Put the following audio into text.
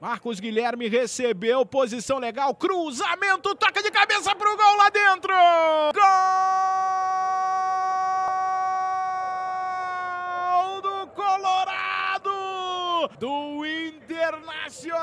Marcos Guilherme recebeu, posição legal, cruzamento, toca de cabeça pro gol lá dentro! Gol do Colorado! Do Internacional!